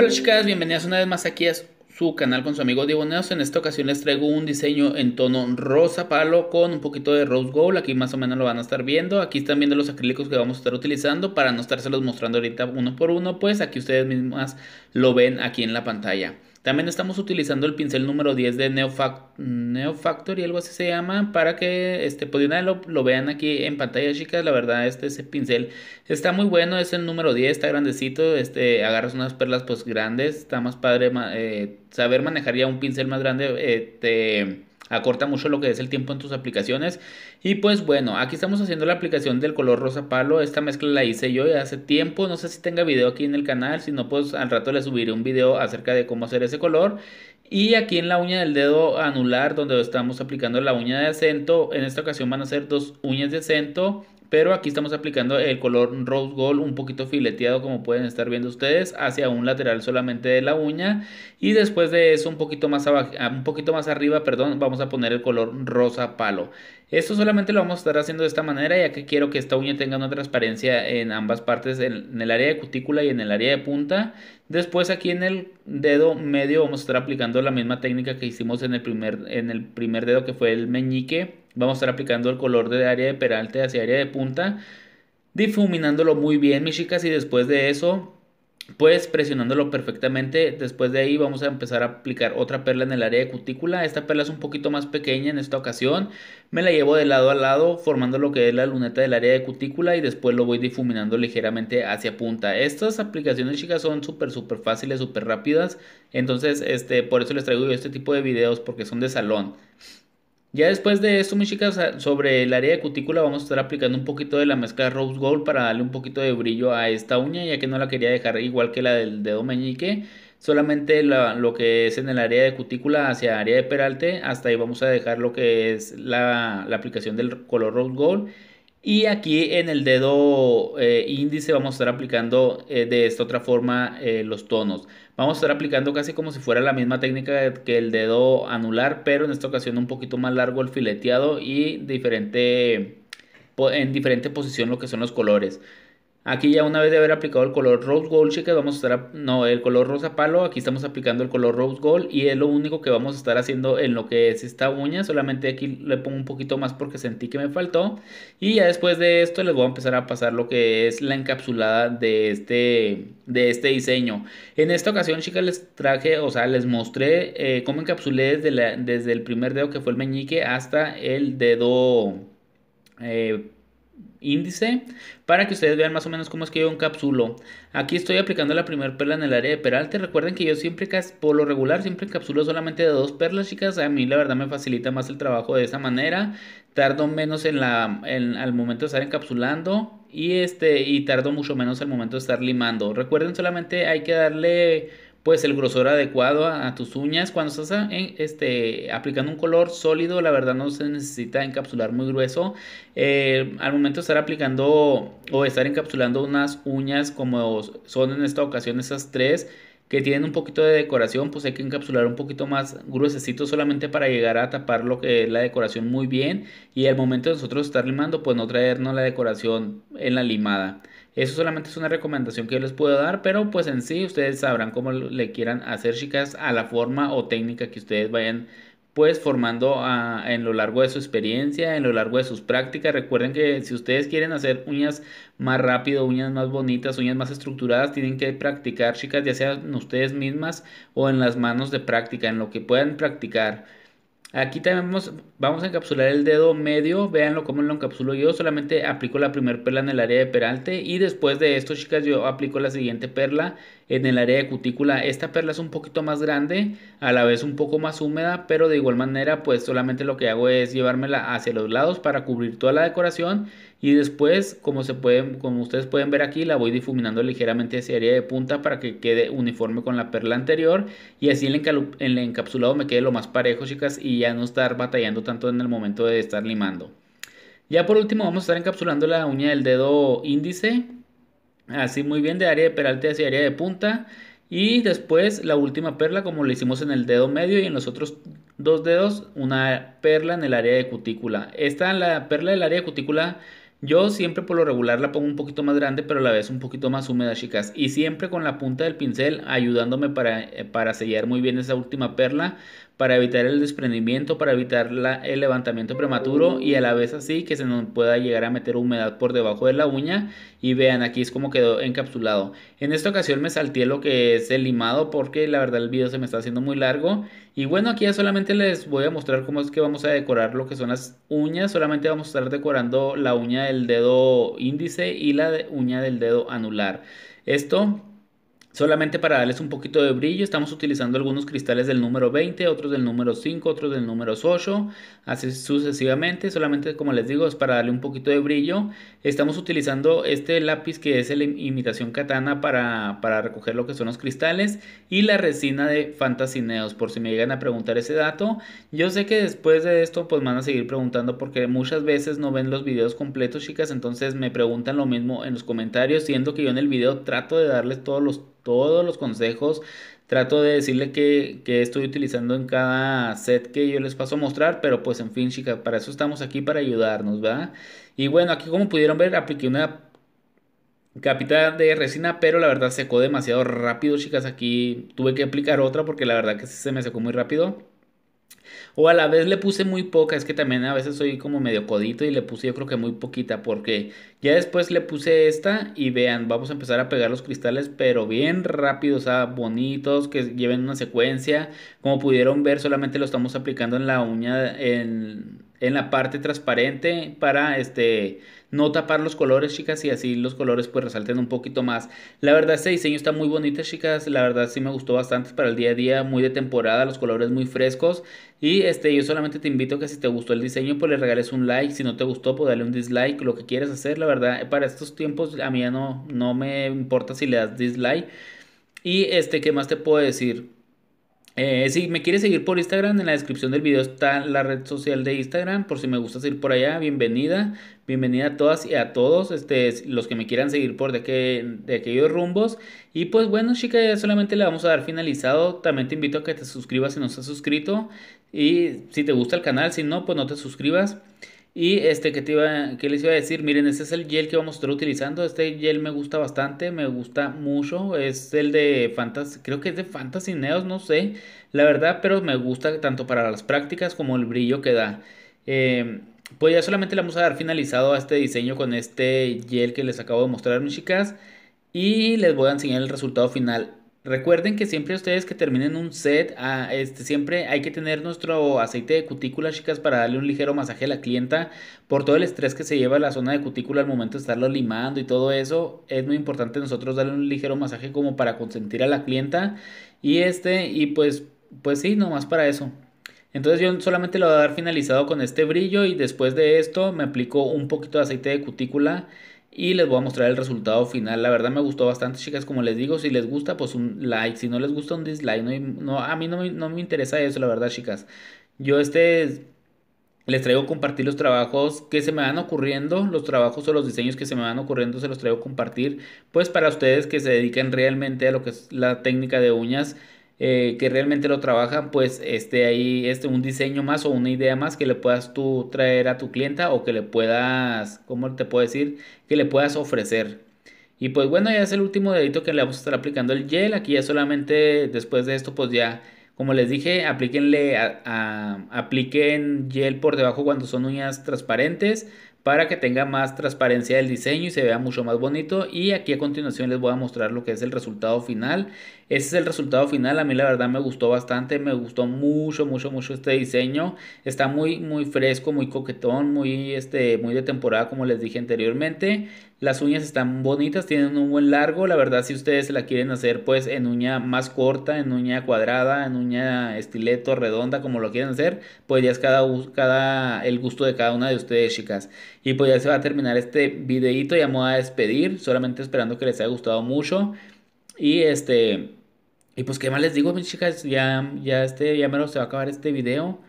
Hola chicas, bienvenidas una vez más aquí a su canal con su amigo Diego Neos. En esta ocasión les traigo un diseño en tono rosa palo con un poquito de rose gold. Aquí más o menos lo van a estar viendo. Aquí están viendo los acrílicos que vamos a estar utilizando para no estárselos mostrando ahorita uno por uno. Pues aquí ustedes mismas lo ven aquí en la pantalla. También estamos utilizando el pincel número 10 de Neofactor y algo así se llama, para que este, pues lo, vean aquí en pantalla, chicas. La verdad, este ese pincel está muy bueno, es el número 10, está grandecito. Este, agarras unas perlas pues grandes, está más padre eh, saber manejar ya un pincel más grande. Este, acorta mucho lo que es el tiempo en tus aplicaciones. Y pues bueno, aquí estamos haciendo la aplicación del color rosa palo. Esta mezcla la hice yo ya hace tiempo. No sé si tenga video aquí en el canal. Si no, pues al rato le subiré un video acerca de cómo hacer ese color. Y aquí en la uña del dedo anular, donde estamos aplicando la uña de acento, en esta ocasión van a ser dos uñas de acento pero aquí estamos aplicando el color rose gold un poquito fileteado como pueden estar viendo ustedes hacia un lateral solamente de la uña y después de eso un poquito más abajo, ah, un poquito más arriba perdón vamos a poner el color rosa palo esto solamente lo vamos a estar haciendo de esta manera ya que quiero que esta uña tenga una transparencia en ambas partes en el área de cutícula y en el área de punta después aquí en el dedo medio vamos a estar aplicando la misma técnica que hicimos en el primer, en el primer dedo que fue el meñique Vamos a estar aplicando el color de área de peralte hacia área de punta, difuminándolo muy bien, mis chicas, y después de eso, pues presionándolo perfectamente. Después de ahí vamos a empezar a aplicar otra perla en el área de cutícula. Esta perla es un poquito más pequeña en esta ocasión. Me la llevo de lado a lado formando lo que es la luneta del área de cutícula y después lo voy difuminando ligeramente hacia punta. Estas aplicaciones chicas son súper súper fáciles, súper rápidas. Entonces este, por eso les traigo yo este tipo de videos porque son de salón. Ya después de esto, mis chicas, sobre el área de cutícula vamos a estar aplicando un poquito de la mezcla Rose Gold para darle un poquito de brillo a esta uña, ya que no la quería dejar igual que la del dedo meñique. Solamente lo que es en el área de cutícula hacia área de peralte, hasta ahí vamos a dejar lo que es la, la aplicación del color Rose Gold y aquí en el dedo eh, índice vamos a estar aplicando eh, de esta otra forma eh, los tonos. Vamos a estar aplicando casi como si fuera la misma técnica que el dedo anular, pero en esta ocasión un poquito más largo el fileteado y diferente, en diferente posición lo que son los colores. Aquí ya una vez de haber aplicado el color Rose Gold, chicas, vamos a estar, no, el color rosa palo, aquí estamos aplicando el color Rose Gold y es lo único que vamos a estar haciendo en lo que es esta uña, solamente aquí le pongo un poquito más porque sentí que me faltó y ya después de esto les voy a empezar a pasar lo que es la encapsulada de este, de este diseño. En esta ocasión, chicas, les traje, o sea, les mostré eh, cómo encapsulé desde, desde el primer dedo que fue el meñique hasta el dedo... Eh, índice para que ustedes vean más o menos cómo es que yo encapsulo. Aquí estoy aplicando la primera perla en el área de peralte. Recuerden que yo siempre, por lo regular, siempre encapsulo solamente de dos perlas, chicas. A mí la verdad me facilita más el trabajo de esa manera. Tardo menos en la, en, al momento de estar encapsulando y, este, y tardo mucho menos al momento de estar limando. Recuerden solamente hay que darle pues el grosor adecuado a, tus uñas. Cuando estás ah, este, aplicando un color sólido, la verdad no se necesita encapsular muy grueso. Eh, al momento de estar aplicando o estar encapsulando unas uñas como son en esta ocasión esas tres, que tienen un poquito de decoración, pues hay que encapsular un poquito más gruesecito solamente para llegar a tapar lo que es la decoración muy bien y al momento de nosotros estar limando, pues no traernos la decoración en la limada. Eso solamente es una recomendación que yo les puedo dar, pero pues en sí ustedes sabrán cómo le quieran hacer, chicas, a la forma o técnica que ustedes vayan pues formando ah, en lo largo de su experiencia, en lo largo de sus prácticas. Recuerden que si ustedes quieren hacer uñas más rápido, uñas más bonitas, uñas más estructuradas, tienen que practicar, chicas, ya sean ustedes mismas o en las manos de práctica, en lo que puedan practicar. Aquí también vamos, a encapsular el dedo medio. Véanlo cómo lo encapsulo yo. Solamente aplico la primera perla en el área de peralte. Y después de esto, chicas, yo aplico la siguiente perla en el área de cutícula. Esta perla es un poquito más grande, a la vez un poco más húmeda, pero de igual manera pues solamente lo que hago es llevármela hacia los lados para cubrir toda la decoración y después como, se pueden, como ustedes pueden ver aquí la voy difuminando ligeramente hacia área de punta para que quede uniforme con la perla anterior y así el, el encapsulado me quede lo más parejo chicas y ya no estar batallando tanto en el momento de estar limando. Ya por último vamos a estar encapsulando la uña del dedo índice así muy bien de área de peralte hacia área de punta. Y después la última perla como lo hicimos en el dedo medio y en los otros dos dedos una perla en el área de cutícula. Esta la perla del área de cutícula yo siempre por lo regular la pongo un poquito más grande pero la vez un poquito más húmeda chicas y siempre con la punta del pincel ayudándome para, eh, para sellar muy bien esa última perla para evitar el desprendimiento, para evitar el levantamiento prematuro y a la vez así que se nos pueda llegar a meter humedad por debajo de la uña y vean aquí es como quedó encapsulado. En esta ocasión me salté lo que es el limado porque la verdad el video se me está haciendo muy largo y bueno aquí ya solamente les voy a mostrar cómo es que vamos a decorar lo que son las uñas, solamente vamos a estar decorando la uña del dedo índice y la uña del dedo anular. Esto Solamente para darles un poquito de brillo, estamos utilizando algunos cristales del número 20, otros del número 5, otros del número 8, así sucesivamente. Solamente, como les digo, es para darle un poquito de brillo. Estamos utilizando este lápiz que es la imitación katana para, recoger lo que son los cristales y la resina de Fantasineos, por si me llegan a preguntar ese dato. Yo sé que después de esto, pues van a seguir preguntando porque muchas veces no ven los videos completos, chicas. Entonces me preguntan lo mismo en los comentarios, siendo que yo en el video trato de darles todos los todos los consejos. Trato de decirle que, estoy utilizando en cada set que yo les paso a mostrar, pero pues en fin, chicas, para eso estamos aquí, para ayudarnos, ¿verdad? Y bueno, aquí como pudieron ver, apliqué una capita de resina, pero la verdad secó demasiado rápido, chicas. Aquí tuve que aplicar otra porque la verdad que se me secó muy rápido. O a la vez le puse muy poca, es que también a veces soy como medio codito y le puse yo creo que muy poquita porque ya después le puse esta y vean, vamos a empezar a pegar los cristales pero bien rápidos, o sea, bonitos, que lleven una secuencia. Como pudieron ver solamente lo estamos aplicando en la uña, en en la parte transparente para este no tapar los colores, chicas, y así los colores pues resalten un poquito más. La verdad este diseño está muy bonito, chicas, la verdad sí me gustó bastante para el día a día, muy de temporada, los colores muy frescos y este yo solamente te invito a que si te gustó el diseño pues le regales un like, si no te gustó pues dale un dislike, lo que quieras hacer, la verdad para estos tiempos a mí ya no no me importa si le das dislike. Y este qué más te puedo decir? Eh, si me quieres seguir por Instagram, en la descripción del video está la red social de Instagram. Por si me gusta seguir por allá, bienvenida. Bienvenida a todas y a todos este, los que me quieran seguir por de, aquellos rumbos. Y pues bueno, chica, solamente le vamos a dar finalizado. También te invito a que te suscribas si no has suscrito. Y si te gusta el canal, si no, pues no te suscribas. Y este que te iba, que les iba a decir, miren, este es el gel que vamos a estar utilizando. Este gel me gusta bastante, me gusta mucho. Es el de Fantasy, creo que es de Fantasy Neos, no sé, la verdad, pero me gusta tanto para las prácticas como el brillo que da. Em, pues ya solamente le vamos a dar finalizado a este diseño con este gel que les acabo de mostrar, mis chicas. Y les voy a enseñar el resultado final. Recuerden que siempre ustedes que terminen un set, ah, este, siempre hay que tener nuestro aceite de cutícula, chicas, para darle un ligero masaje a la clienta por todo el estrés que se lleva la zona de cutícula al momento de estarlo limando y todo eso. Es muy importante nosotros darle un ligero masaje como para consentir a la clienta y este y pues pues sí, nomás para eso. Entonces yo solamente lo voy a dar finalizado con este brillo y después de esto me aplico un poquito de aceite de cutícula y les voy a mostrar el resultado final. La verdad me gustó bastante, chicas, como les digo, si les gusta, pues un like, si no les gusta, un dislike. No, no a mí no me, interesa eso, la verdad, chicas. Yo este les traigo compartir los trabajos que se me van ocurriendo, los trabajos o los diseños que se me van ocurriendo, se los traigo compartir, pues para ustedes que se dediquen realmente a lo que es la técnica de uñas eh, que realmente lo trabajan, pues esté ahí este, un diseño más o una idea más que le puedas tú traer a tu clienta o que le puedas, ¿cómo te puedo decir? Que le puedas ofrecer. Y pues bueno, ya es el último dedito que le vamos a estar aplicando el gel. Aquí ya solamente después de esto, pues ya, como les dije, aplíquenle a, apliquen gel por debajo cuando son uñas transparentes para que tenga más transparencia del diseño y se vea mucho más bonito. Y aquí a continuación les voy a mostrar lo que es el resultado final. Ese es el resultado final. A mí la verdad me gustó bastante. Me gustó mucho, mucho, mucho este diseño. Está muy, muy fresco, muy coquetón, muy, este, muy de temporada, como les dije anteriormente. Las uñas están bonitas, tienen un buen largo. La verdad, si ustedes se la quieren hacer, pues en uña más corta, en uña cuadrada, en uña estileto, redonda, como lo quieran hacer, pues ya es cada, cada el gusto de cada una de ustedes, chicas. Y pues ya se va a terminar este videito. Ya me voy a despedir, solamente esperando que les haya gustado mucho. Y este y pues qué más les digo, mis chicas, ya, ya este, ya menos se va a acabar este video.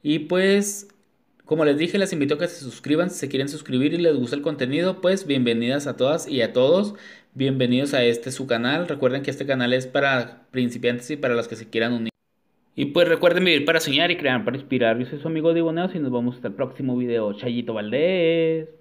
Y pues, como les dije, les invito a que se suscriban si se quieren suscribir y les gusta el contenido, pues bienvenidas a todas y a todos. Bienvenidos a este su canal. Recuerden que este canal es para principiantes y para las que se quieran unir. Y pues recuerden vivir para soñar y crear para inspirar. Yo soy su amigo Diboneos y nos vemos hasta el próximo video. Chayito Valdés.